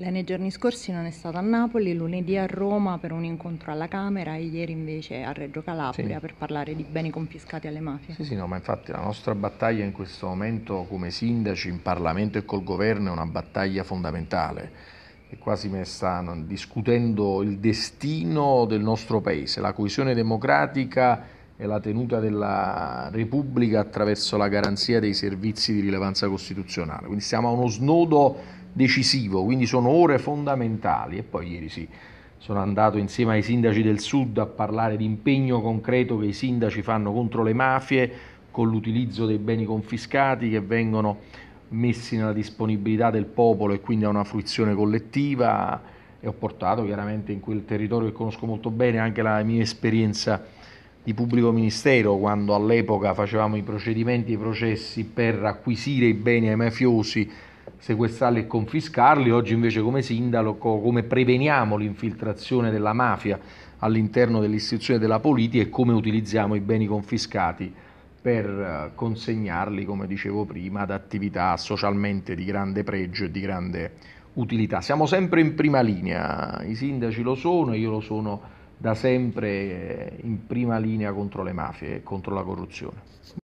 Lei nei giorni scorsi non è stata a Napoli, lunedì a Roma per un incontro alla Camera e ieri invece a Reggio Calabria sì. per parlare di beni confiscati alle mafie. Sì, sì, no, ma infatti la nostra battaglia in questo momento come sindaci, in Parlamento e col governo è una battaglia fondamentale e quasi mi sta discutendo il destino del nostro paese, la coesione democratica e la tenuta della Repubblica attraverso la garanzia dei servizi di rilevanza costituzionale. Quindi siamo a uno snodo decisivo, quindi sono ore fondamentali. E poi ieri sì, sono andato insieme ai sindaci del sud a parlare di impegno concreto che i sindaci fanno contro le mafie, con l'utilizzo dei beni confiscati che vengono messi nella disponibilità del popolo e quindi a una fruizione collettiva e ho portato chiaramente in quel territorio che conosco molto bene anche la mia esperienza di pubblico ministero quando all'epoca facevamo i procedimenti e i processi per acquisire i beni ai mafiosi sequestrarli e confiscarli, oggi invece come sindaco come preveniamo l'infiltrazione della mafia all'interno dell'istituzione della politica e come utilizziamo i beni confiscati per eh, consegnarli, come dicevo prima, ad attività socialmente di grande pregio e di grande utilità. Siamo sempre in prima linea, i sindaci lo sono e io lo sono da sempre eh, in prima linea contro le mafie e contro la corruzione.